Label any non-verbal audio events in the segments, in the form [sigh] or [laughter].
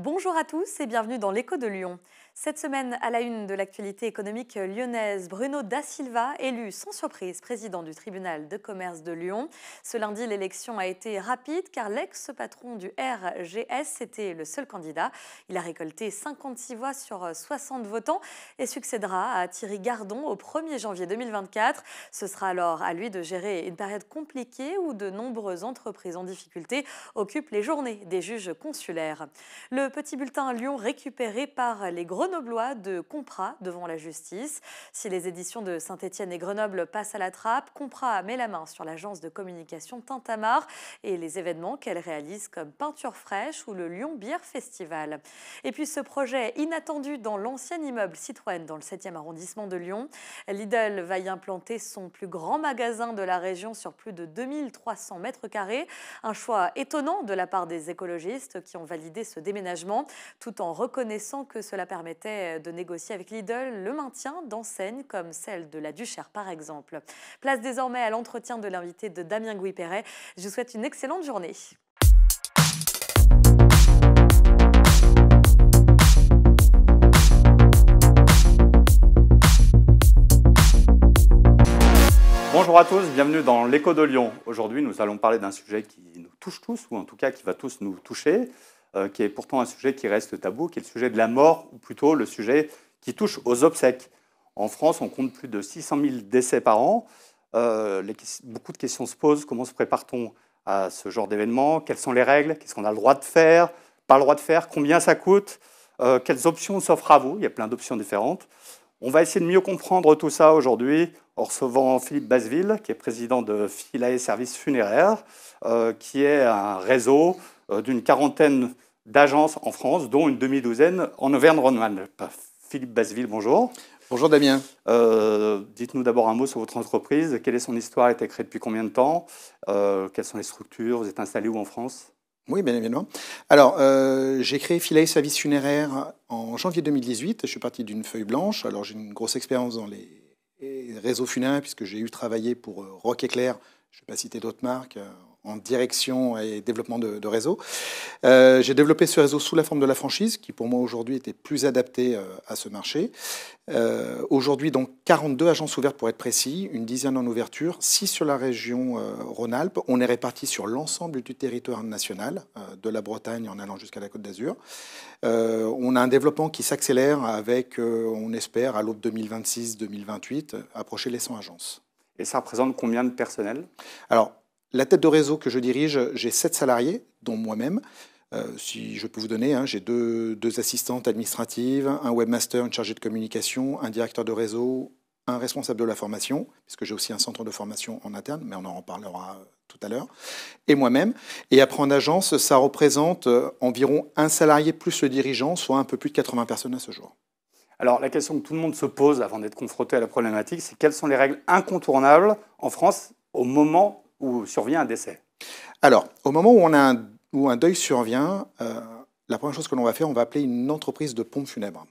Bonjour à tous et bienvenue dans l'écho de Lyon. Cette semaine, à la une de l'actualité économique euh, lyonnaise, Bruno Da Silva, élu sans surprise président du tribunal de commerce de Lyon. Ce lundi, l'élection a été rapide car l'ex-patron du RGS était le seul candidat. Il a récolté 56 voix sur 60 euh, votants et succédera à Thierry Gardon au 1er janvier 2024. Ce sera alors à lui de gérer une période compliquée où de nombreuses entreprises en difficulté occupent les journées des juges consulaires. Le petit bulletin Lyon récupéré par les gros grenoblois de Compras devant la justice. Si les éditions de Saint-Étienne et Grenoble passent à la trappe, Compras met la main sur l'agence de communication tintamar et les événements qu'elle réalise comme Peinture fraîche ou le Lyon Bière Festival. Et puis ce projet inattendu dans l'ancien immeuble Citroën dans le 7e arrondissement de Lyon. Lidl va y implanter son plus grand magasin de la région sur plus de 2300 mètres carrés. Un choix étonnant de la part des écologistes qui ont validé ce déménagement tout en reconnaissant que cela permet était euh, de négocier avec Lidl le maintien d'enseignes comme celle de la Duchère par exemple. Place désormais à l'entretien de l'invité de Damien gouy Je vous souhaite une excellente journée. Bonjour à tous, bienvenue dans l'écho de Lyon. Aujourd'hui, nous allons parler d'un sujet qui nous touche tous, ou en tout cas qui va tous nous toucher, euh, qui est pourtant un sujet qui reste tabou, qui est le sujet de la mort, ou plutôt le sujet qui touche aux obsèques. En France, on compte plus de 600 000 décès par an. Euh, beaucoup de questions se posent. Comment se prépare-t-on à ce genre d'événement Quelles sont les règles Qu'est-ce qu'on a le droit de faire Pas le droit de faire Combien ça coûte euh, Quelles options s'offrent à vous Il y a plein d'options différentes. On va essayer de mieux comprendre tout ça aujourd'hui en recevant Philippe Basseville, qui est président de Philae Services Funéraires, qui est un réseau euh, d'une quarantaine d'agences en France, dont une demi-douzaine en Auvergne-Rhône-Alpes. Philippe Basseville, bonjour. Bonjour Damien. Euh, dites-nous d'abord un mot sur votre entreprise. Quelle est son histoire Elle a été créée depuis combien de temps euh, Quelles sont les structures Vous êtes installé où en France oui, bien évidemment. Alors, j'ai créé Filet Service Funéraire en janvier 2018. Je suis parti d'une feuille blanche. Alors, j'ai une grosse expérience dans les réseaux funéraires puisque j'ai eu travaillé pour Rock Éclair, je ne vais pas citer d'autres marques, en direction et développement de, réseau. Euh, j'ai développé ce réseau sous la forme de la franchise, qui pour moi aujourd'hui était plus adaptée euh, à ce marché. Euh, aujourd'hui, donc 42 agences ouvertes pour être précis, une dizaine en ouverture, 6 sur la région Rhône-Alpes. On est répartis sur l'ensemble du territoire national, de la Bretagne en allant jusqu'à la Côte d'Azur. on a un développement qui s'accélère avec, on espère, à l'aube 2026-2028, approcher les 100 agences. Et ça représente combien de personnel Alors, la tête de réseau que je dirige, j'ai sept salariés, dont moi-même. Euh, si je peux vous donner, hein, j'ai deux, deux, assistantes administratives, un webmaster, une chargée de communication, un directeur de réseau, un responsable de la formation, puisque j'ai aussi un centre de formation en interne, mais on en reparlera tout à l'heure, et moi-même. Et après en agence, ça représente euh, environ un salarié plus le dirigeant, soit un peu plus de 80 personnes à ce jour. Alors la question que tout le monde se pose avant d'être confronté à la problématique, c'est quelles sont les règles incontournables en France au moment où survient un décès Alors, au moment où, on un, deuil survient, euh, la première chose que l'on va faire, on va appeler une entreprise de pompes funèbres.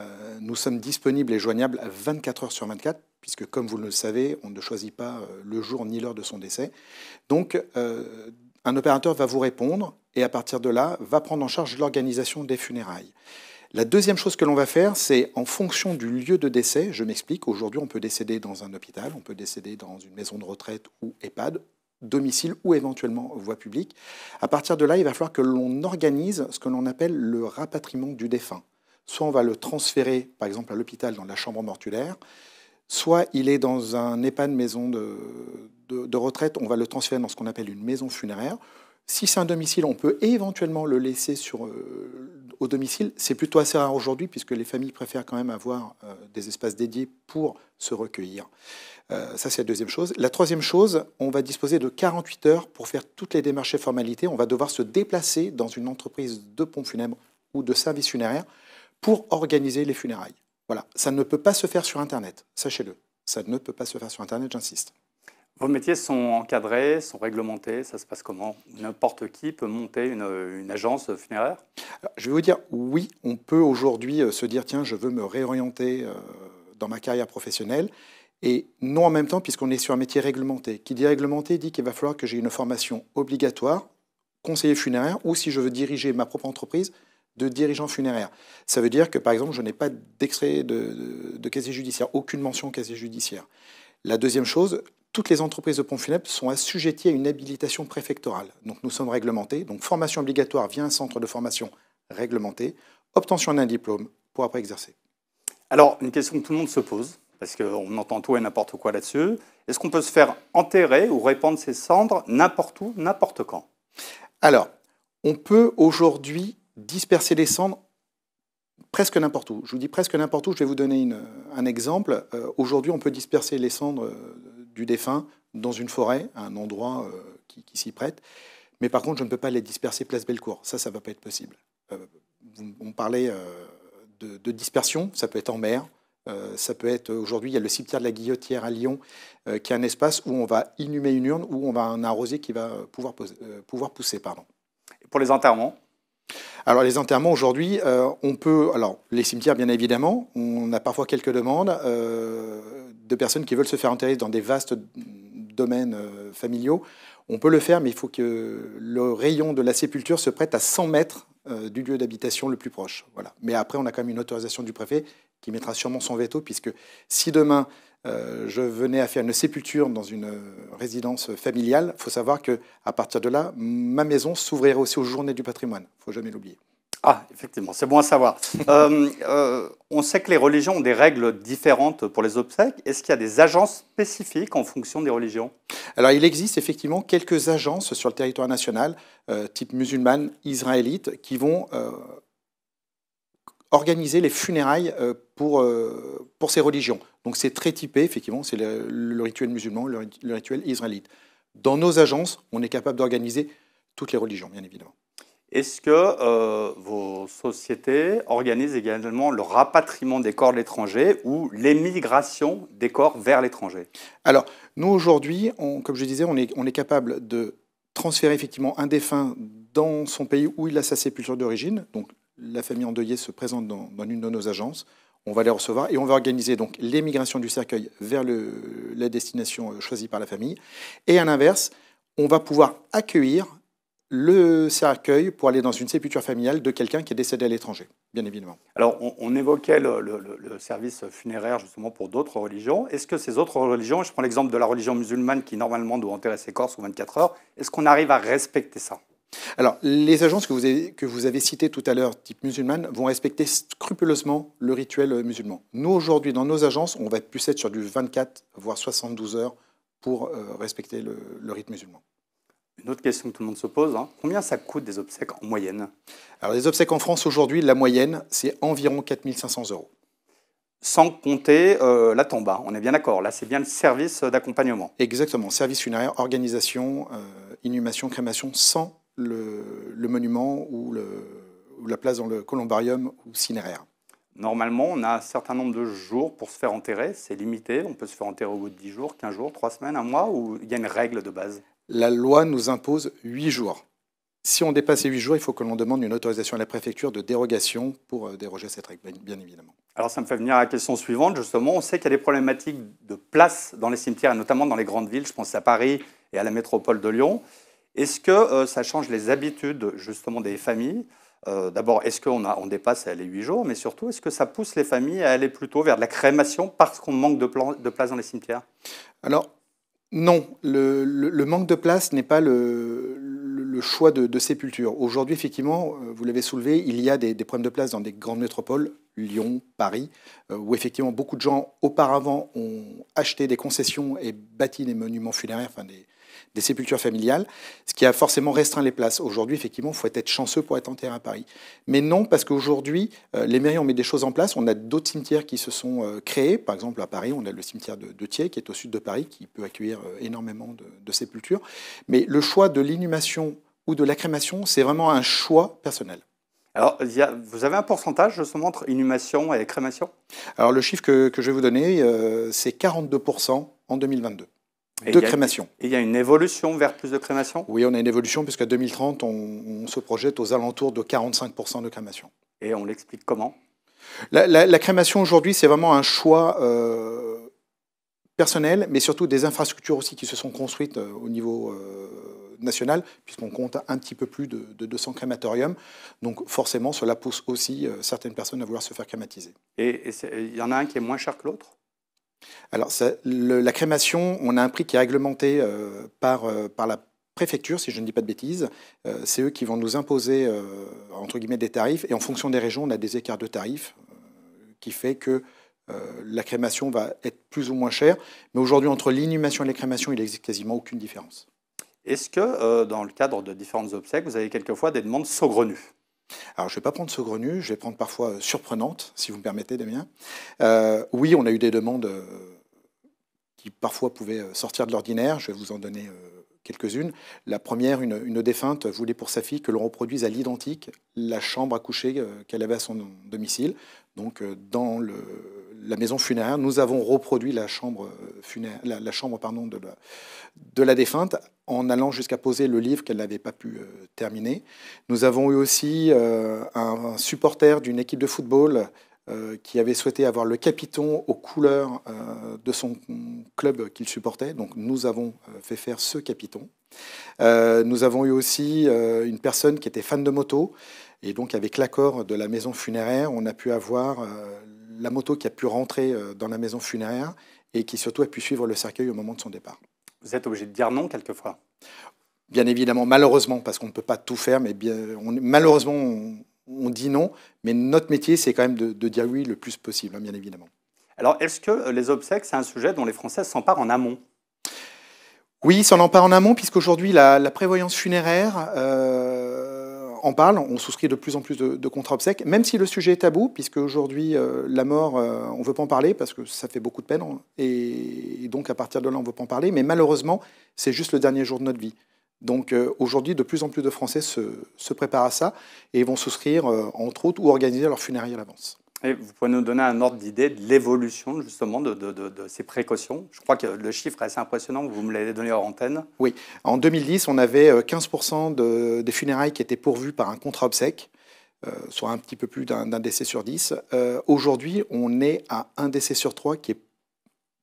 Euh, nous sommes disponibles et joignables 24 heures sur 24, puisque comme vous le savez, on ne choisit pas euh, le jour ni l'heure de son décès. Donc, un opérateur va vous répondre et à partir de là, va prendre en charge l'organisation des funérailles. La deuxième chose que l'on va faire, c'est en fonction du lieu de décès, je m'explique, aujourd'hui on peut décéder dans un hôpital, on peut décéder dans une maison de retraite ou EHPAD, domicile ou éventuellement voie publique. À partir de là, il va falloir que l'on organise ce que l'on appelle le rapatriement du défunt. Soit on va le transférer, par exemple, à l'hôpital dans la chambre mortulaire, soit il est dans un EHPAD maison de retraite, on va le transférer dans ce qu'on appelle une maison funéraire, si c'est un domicile, on peut éventuellement le laisser sur, euh, au domicile. C'est plutôt assez rare aujourd'hui puisque les familles préfèrent quand même avoir euh, des espaces dédiés pour se recueillir. Euh, ça, c'est la deuxième chose. La troisième chose, on va disposer de 48 heures pour faire toutes les démarches et formalités. On va devoir se déplacer dans une entreprise de pompes funèbres ou de services funéraires pour organiser les funérailles. Voilà, ça ne peut pas se faire sur Internet, sachez-le. Ça ne peut pas se faire sur Internet, j'insiste. Vos métiers sont encadrés, sont réglementés, ça se passe comment N'importe qui peut monter une, agence funéraire Je vais vous dire, oui, on peut aujourd'hui euh, se dire, tiens, je veux me réorienter euh, dans ma carrière professionnelle. Et non en même temps, puisqu'on est sur un métier réglementé. Qui dit réglementé dit qu'il va falloir que j'ai une formation obligatoire, conseiller funéraire, ou si je veux diriger ma propre entreprise, de dirigeant funéraire. Ça veut dire que, par exemple, je n'ai pas d'extrait de, casier judiciaire, aucune mention casier judiciaire. La deuxième chose, toutes les entreprises de pompes funèbres sont assujetties à une habilitation préfectorale. Donc nous sommes réglementés. Donc formation obligatoire via un centre de formation réglementé, obtention d'un diplôme pour après exercer. Alors, une question que tout le monde se pose, parce qu'on entend tout et n'importe quoi là-dessus. Est-ce qu'on peut se faire enterrer ou répandre ses cendres n'importe où, n'importe quand Alors, on peut aujourd'hui disperser les cendres presque n'importe où. Je vous dis presque n'importe où, je vais vous donner un exemple. Euh, aujourd'hui, on peut disperser les cendres euh, du défunt dans une forêt, un endroit euh, qui, s'y prête. Mais par contre, je ne peux pas les disperser place Bellecour. Ça, ça ne va pas être possible. Euh, on parlait euh, de, dispersion, ça peut être en mer. ça peut être aujourd'hui, il y a le cimetière de la Guillotière à Lyon, qui est un espace où on va inhumer une urne, où on va un arroser qui va pouvoir, pouvoir pousser. Pardon. pour les enterrements alors les enterrements aujourd'hui, on peut, alors les cimetières bien évidemment, on a parfois quelques demandes de personnes qui veulent se faire enterrer dans des vastes domaines euh, familiaux. On peut le faire, mais il faut que le rayon de la sépulture se prête à 100 mètres euh, du lieu d'habitation le plus proche. Voilà. Mais après, on a quand même une autorisation du préfet qui mettra sûrement son veto, puisque si demain euh, je venais à faire une sépulture dans une résidence familiale, il faut savoir que à partir de là, ma maison s'ouvrirait aussi aux journées du patrimoine. Il faut jamais l'oublier. Ah, effectivement, c'est bon à savoir. [laughs] Euh, euh, on sait que les religions ont des règles différentes pour les obsèques. Est-ce qu'il y a des agences spécifiques en fonction des religions Alors, il existe effectivement quelques agences sur le territoire national, euh, type musulmane, israélite, qui vont organiser les funérailles pour, pour ces religions. Donc, c'est très typé, effectivement, c'est le, rituel musulman, le rituel israélite. Dans nos agences, on est capable d'organiser toutes les religions, bien évidemment. Est-ce que euh, vos sociétés organisent également le rapatriement des corps de l'étranger ou l'émigration des corps vers l'étranger Alors, nous aujourd'hui, comme je disais, on est, capable de transférer effectivement un défunt dans son pays où il a sa sépulture d'origine. Donc, la famille endeuillée se présente dans, une de nos agences. On va les recevoir et on va organiser donc l'émigration du cercueil vers la destination euh, choisie par la famille. Et à l'inverse, on va pouvoir accueillir le cercueil pour aller dans une sépulture familiale de quelqu'un qui est décédé à l'étranger, bien évidemment. Alors, on, évoquait le, service funéraire justement pour d'autres religions. Est-ce que ces autres religions, je prends l'exemple de la religion musulmane qui normalement doit enterrer ses corps sous 24 heures, est-ce qu'on arrive à respecter ça alors, les agences que vous, avez, que citées tout à l'heure, type musulmane, vont respecter scrupuleusement le rituel musulman. Nous, aujourd'hui, dans nos agences, on va plus être sur du 24, voire 72 heures pour euh, respecter le, le musulman. Une autre question que tout le monde se pose, hein. combien ça coûte des obsèques en moyenne Alors les obsèques en France aujourd'hui, la moyenne, c'est environ 4500 euros. Sans compter euh, la tomba, on est bien d'accord, là c'est bien le service d'accompagnement. Exactement, service funéraire, organisation, euh, inhumation, crémation, sans le, monument ou, la place dans le columbarium ou cinéraire. Normalement, on a un certain nombre de jours pour se faire enterrer, c'est limité, on peut se faire enterrer au bout de 10 jours, 15 jours, 3 semaines, un mois, ou il y a une règle de base la loi nous impose huit jours. Si on dépasse ces huit jours, il faut que l'on demande une autorisation à la préfecture de dérogation pour euh, déroger cette règle, bien évidemment. Alors ça me fait venir à la question suivante, justement. On sait qu'il y a des problématiques de place dans les cimetières, notamment dans les grandes villes. Je pense à Paris et à la métropole de Lyon. Est-ce que euh, ça change les habitudes, justement, des familles euh, D'abord, est-ce qu'on on dépasse les huit jours Mais surtout, est-ce que ça pousse les familles à aller plutôt vers de la crémation parce qu'on manque de, de place dans les cimetières Alors, non, le, manque de place n'est pas le, choix de, sépulture. Aujourd'hui, effectivement, euh, vous l'avez soulevé, il y a des, des, problèmes de place dans des grandes métropoles, Lyon, Paris, euh, où effectivement beaucoup de gens auparavant ont acheté des concessions et bâti des monuments funéraires, enfin des, des sépultures familiales, ce qui a forcément restreint les places. Aujourd'hui, effectivement, il faut être chanceux pour être enterré à Paris. Mais non, parce qu'aujourd'hui, euh, les mairies ont mis des choses en place. On a d'autres cimetières qui se sont euh, créés. Par exemple, à Paris, on a le cimetière de, Thiers, qui est au sud de Paris, qui peut accueillir euh, énormément de, sépultures. Mais le choix de l'inhumation ou de la crémation, c'est vraiment un choix personnel. Alors, vous avez un pourcentage justement entre inhumation et crémation Alors, le chiffre que, je vais vous donner, c'est 42% en 2022 de crémation. Et il y a une évolution vers plus de crémation Oui, on a une évolution puisqu'à 2030, on, se projette aux alentours de 45% de crémation. Et on l'explique comment la, crémation aujourd'hui, c'est vraiment un choix euh, personnel, mais surtout des infrastructures aussi qui se sont construites euh, au niveau euh, national, puisqu'on compte un petit peu plus de, de, 200 crématoriums. Donc forcément, cela pousse aussi certaines personnes à vouloir se faire crématiser. Et il y en a un qui est moins cher que l'autre alors, la crémation, on a un prix qui est réglementé euh, euh, par, la préfecture, si je ne dis pas de bêtises. Euh, c'est eux qui vont nous imposer, entre guillemets, des tarifs. Et en fonction des régions, on a des écarts de tarifs qui fait que la crémation va être plus ou moins chère. Mais aujourd'hui, entre l'inhumation et la crémation, il n'existe quasiment aucune différence. Est-ce que, dans le cadre de différentes obsèques, vous avez quelquefois des demandes saugrenues alors, je ne vais pas prendre ce grenu. je vais prendre parfois euh, surprenante, si vous me permettez, Damien. Euh, oui, on a eu des demandes euh, qui parfois pouvaient sortir de l'ordinaire. Je vais vous en donner quelques-unes. La première, une, défunte voulait pour sa fille que l'on reproduise à l'identique la chambre à coucher qu'elle avait à son domicile. Donc, dans la maison funéraire, nous avons reproduit la chambre, funéraire, la, chambre de la défunte en allant jusqu'à poser le livre qu'elle n'avait pas pu euh, terminer. Nous avons eu aussi euh, un, supporter d'une équipe de football euh, qui avait souhaité avoir le capiton aux couleurs de son club qu'il supportait. Donc nous avons fait faire ce capiton. nous avons eu aussi une personne qui était fan de moto. Et donc avec l'accord de la maison funéraire, on a pu avoir la moto qui a pu rentrer dans la maison funéraire et qui surtout a pu suivre le cercueil au moment de son départ vous êtes obligé de dire non quelquefois. Bien évidemment, malheureusement, parce qu'on ne peut pas tout faire, mais bien, on, malheureusement, on, dit non. Mais notre métier, c'est quand même de, dire oui le plus possible, hein, bien évidemment. Alors, est-ce que euh, les obsèques, c'est un sujet dont les Français s'emparent en amont Oui, s'en emparent en amont, puisqu'aujourd'hui, la, la prévoyance funéraire... Euh, on parle, on souscrit de plus en plus de, contrats obsèques, même si le sujet est tabou, puisque aujourd'hui, euh, la mort, euh, on ne veut pas en parler parce que ça fait beaucoup de peine. et, donc, à partir de là, on ne veut pas en parler. Mais malheureusement, c'est juste le dernier jour de notre vie. Donc, euh, aujourd'hui, de plus en plus de Français se, préparent à ça et vont souscrire, entre autres, ou organiser leur funérailles à l'avance vous pouvez nous donner un ordre d'idée de l'évolution justement de, ces précautions Je crois que le chiffre est assez impressionnant, vous me l'avez donné hors antenne. Oui, en 2010, on avait 15% euh, des funérailles qui étaient pourvues par un contrat obsèque, euh, soit un petit peu plus d'un décès sur 10. Euh, aujourd'hui, on est à un décès sur trois qui est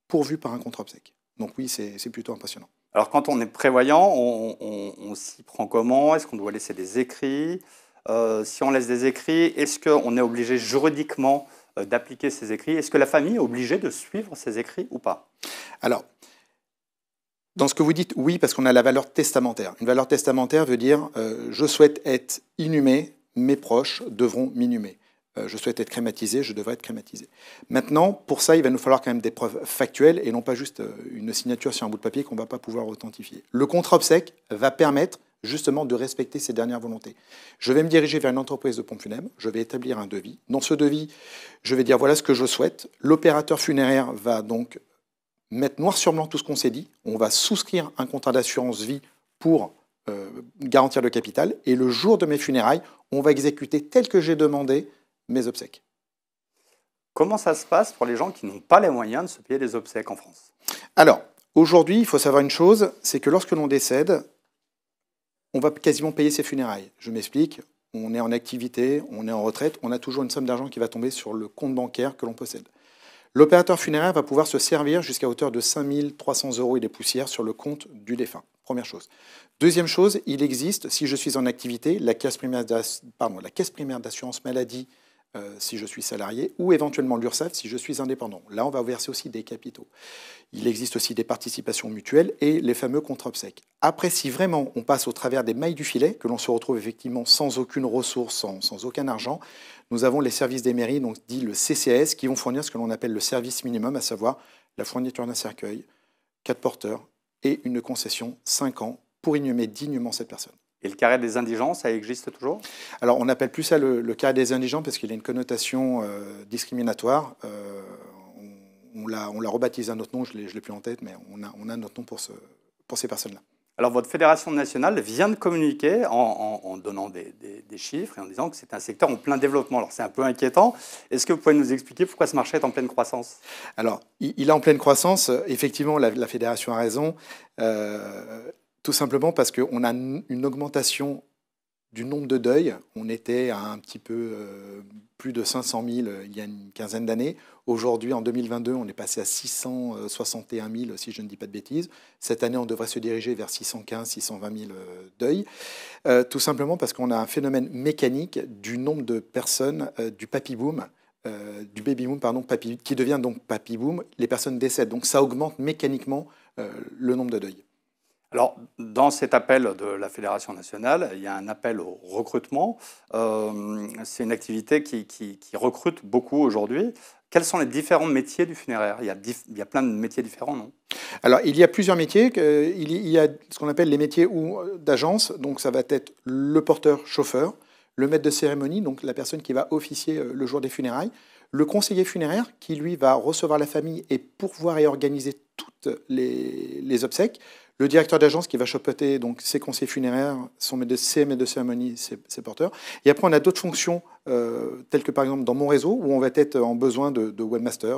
pourvu par un contrat obsèque. Donc oui, c'est plutôt impressionnant. Alors quand on est prévoyant, on, on s'y prend comment Est-ce qu'on doit laisser des écrits euh, si on laisse des écrits, est-ce qu'on est obligé juridiquement euh, d'appliquer ces écrits Est-ce que la famille est obligée de suivre ces écrits ou pas Alors, dans ce que vous dites, oui, parce qu'on a la valeur testamentaire. Une valeur testamentaire veut dire euh, je souhaite être inhumé, mes proches devront m'inhumer. je souhaite être crématisé, je devrais être crématisé. Maintenant, pour ça, il va nous falloir quand même des preuves factuelles et non pas juste une signature sur un bout de papier qu'on ne va pas pouvoir authentifier. Le contrat obsèque va permettre justement de respecter ses dernières volontés. Je vais me diriger vers une entreprise de pompes funèbres, je vais établir un devis. Dans ce devis, je vais dire voilà ce que je souhaite. L'opérateur funéraire va donc mettre noir sur blanc tout ce qu'on s'est dit. On va souscrire un contrat d'assurance vie pour euh, garantir le capital. Et le jour de mes funérailles, on va exécuter tel que j'ai demandé mes obsèques. Comment ça se passe pour les gens qui n'ont pas les moyens de se payer des obsèques en France Alors, aujourd'hui, il faut savoir une chose, c'est que lorsque l'on décède, on va quasiment payer ses funérailles. Je m'explique, on est en activité, on est en retraite, on a toujours une somme d'argent qui va tomber sur le compte bancaire que l'on possède. L'opérateur funéraire va pouvoir se servir jusqu'à hauteur de 5300 euros et des poussières sur le compte du défunt. Première chose. Deuxième chose, il existe, si je suis en activité, la caisse primaire d'assurance maladie euh, si je suis salarié, ou éventuellement l'URSSAF si je suis indépendant. Là, on va verser aussi des capitaux. Il existe aussi des participations mutuelles et les fameux contrats obsèques. Après, si vraiment on passe au travers des mailles du filet, que l'on se retrouve effectivement sans aucune ressource, sans, aucun argent, nous avons les services des mairies, donc dit le CCS, qui vont fournir ce que l'on appelle le service minimum, à savoir la fourniture d'un cercueil, quatre porteurs et une concession 5 ans pour inhumer dignement cette personne. Et le carré des indigents, ça existe toujours Alors, on n'appelle plus ça le, carré des indigents parce qu'il a une connotation euh, discriminatoire. Euh, on on, on l'a rebaptisé un autre nom, je ne l'ai plus en tête, mais on a, on a notre nom pour, ce, pour ces personnes-là. Alors, votre fédération nationale vient de communiquer en, donnant des, des, chiffres et en disant que c'est un secteur en plein développement. Alors, c'est un peu inquiétant. Est-ce que vous pouvez nous expliquer pourquoi ce marché est en pleine croissance Alors, il, est en pleine croissance. Effectivement, la, fédération a raison. Euh, tout simplement parce qu'on a une augmentation du nombre de deuils. On était à un petit peu euh, plus de 500 000 il y a une quinzaine d'années. Aujourd'hui, en 2022, on est passé à 661 000, si je ne dis pas de bêtises. Cette année, on devrait se diriger vers 615 620 000 deuils. Euh, tout simplement parce qu'on a un phénomène mécanique du nombre de personnes euh, du papy boom. du baby boom, pardon, papy, qui devient donc papy boom, les personnes décèdent. Donc ça augmente mécaniquement le nombre de deuils. Alors, dans cet appel de la Fédération nationale, il y a un appel au recrutement. Euh, c'est une activité qui, recrute beaucoup aujourd'hui. Quels sont les différents métiers du funéraire il y, a plein de métiers différents, non Alors, il y a plusieurs métiers. Il y a ce qu'on appelle les métiers euh, d'agence. Donc, ça va être le porteur-chauffeur, le maître de cérémonie, donc la personne qui va officier euh, le jour des funérailles, le conseiller funéraire qui, lui, va recevoir la famille et pourvoir et organiser toutes les obsèques le directeur d'agence qui va chopoter donc ses conseillers funéraires, son ses maîtres de cérémonie, ses, porteurs. Et après, on a d'autres fonctions, euh, telles que par exemple dans mon réseau, où on va être en besoin de, webmasters,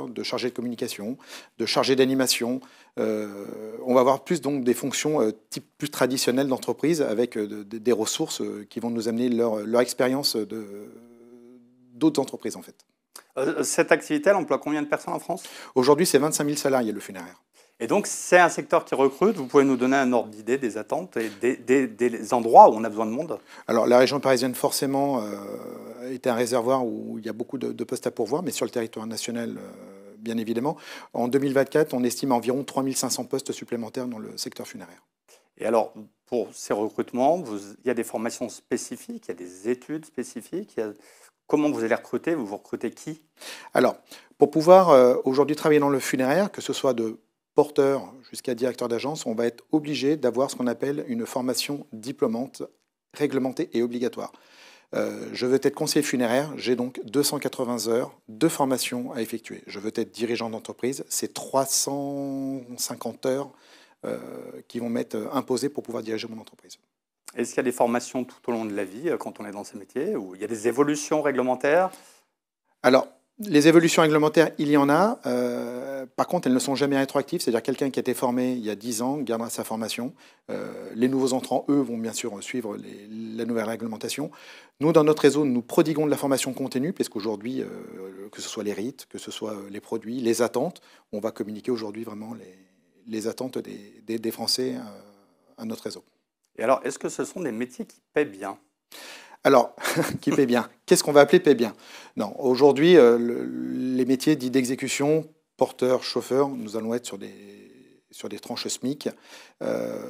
webmaster, de chargé de communication, de chargé d'animation. Euh, on va avoir plus donc des fonctions euh, type plus traditionnelles d'entreprise avec des ressources qui vont nous amener leur, expérience d'autres entreprises en fait. Cette activité, elle emploie combien de personnes en France Aujourd'hui, c'est 25 000 salariés le funéraire. Et donc, c'est un secteur qui recrute. Vous pouvez nous donner un ordre d'idée des attentes et des, endroits où on a besoin de monde Alors, la région parisienne, forcément, euh, est un réservoir où il y a beaucoup de, postes à pourvoir, mais sur le territoire national. Euh, bien évidemment. En 2024, on estime environ 3500 postes supplémentaires dans le secteur funéraire. Et alors, pour ces recrutements, vous, il y a des formations spécifiques, il y a des études spécifiques. comment vous allez recruter Vous vous recrutez qui Alors, pour pouvoir euh, aujourd'hui travailler dans le funéraire, que ce soit de porteur jusqu'à directeur d'agence, on va être obligé d'avoir ce qu'on appelle une formation diplômante réglementée et obligatoire. Euh, je veux être conseiller funéraire, j'ai donc 280 heures de formation à effectuer. Je veux être dirigeant d'entreprise, c'est 350 heures euh, qui vont m'être imposées pour pouvoir diriger mon entreprise. Est-ce qu'il y a des formations tout au long de la vie euh, quand on est dans ces métiers ou il y a des évolutions réglementaires Alors, les évolutions réglementaires, il y en a. Euh, par contre, elles ne sont jamais rétroactives. C'est-à-dire quelqu'un qui a été formé il y a 10 ans gardera sa formation. Euh, les nouveaux entrants, eux, vont bien sûr suivre la nouvelle réglementation. Nous, dans notre réseau, nous prodiguons de la formation continue, puisque qu'aujourd'hui, euh, que ce soit les rites, que ce soit les produits, les attentes, on va communiquer aujourd'hui vraiment les, attentes des Français à notre réseau. Et alors, est-ce que ce sont des métiers qui paient bien alors, [laughs] qui paie bien Qu'est-ce qu'on va appeler paie bien Non, aujourd'hui, euh, les métiers dits d'exécution, porteur, chauffeur, nous allons être sur des sur des tranches SMIC. Euh,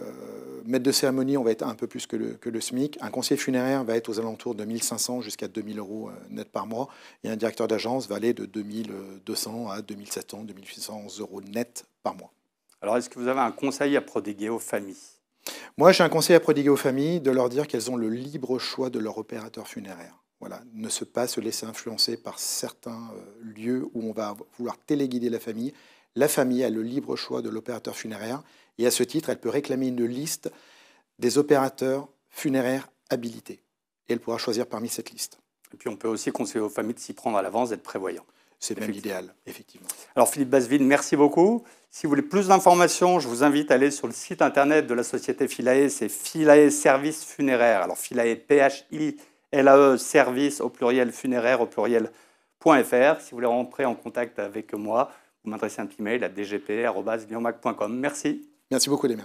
maître de cérémonie, on va être un peu plus que le, que le, SMIC. Un conseiller funéraire va être aux alentours de 1500 jusqu'à 2000 euros euh, net par mois. Et un directeur d'agence va aller de 2200 à 2700, 2800 euros net par mois. Alors, est-ce que vous avez un conseil à prodiguer aux familles moi, j'ai un conseil à prodiguer aux familles de leur dire qu'elles ont le libre choix de leur opérateur funéraire. ne se pas se laisser influencer par certains euh, lieux où on va vouloir téléguider la famille. La famille a le libre choix de l'opérateur funéraire et à ce titre, elle peut réclamer une liste des opérateurs funéraires habilités et elle pourra choisir parmi cette liste. Et puis on peut aussi conseiller aux familles de s'y prendre à l'avance, d'être prévoyant. C'est même l'idéal, effectivement. Alors Philippe Basseville, merci beaucoup. Si vous voulez plus d'informations, je vous invite à aller sur le site internet de la société Philae, c'est Philae Service Funéraire. Alors Philae, P-H-I-L-A-E, service au pluriel funéraire au pluriel.fr. Si vous voulez rentrer en contact avec moi, vous m'adressez un petit mail à dgp.com. Merci. Merci beaucoup, les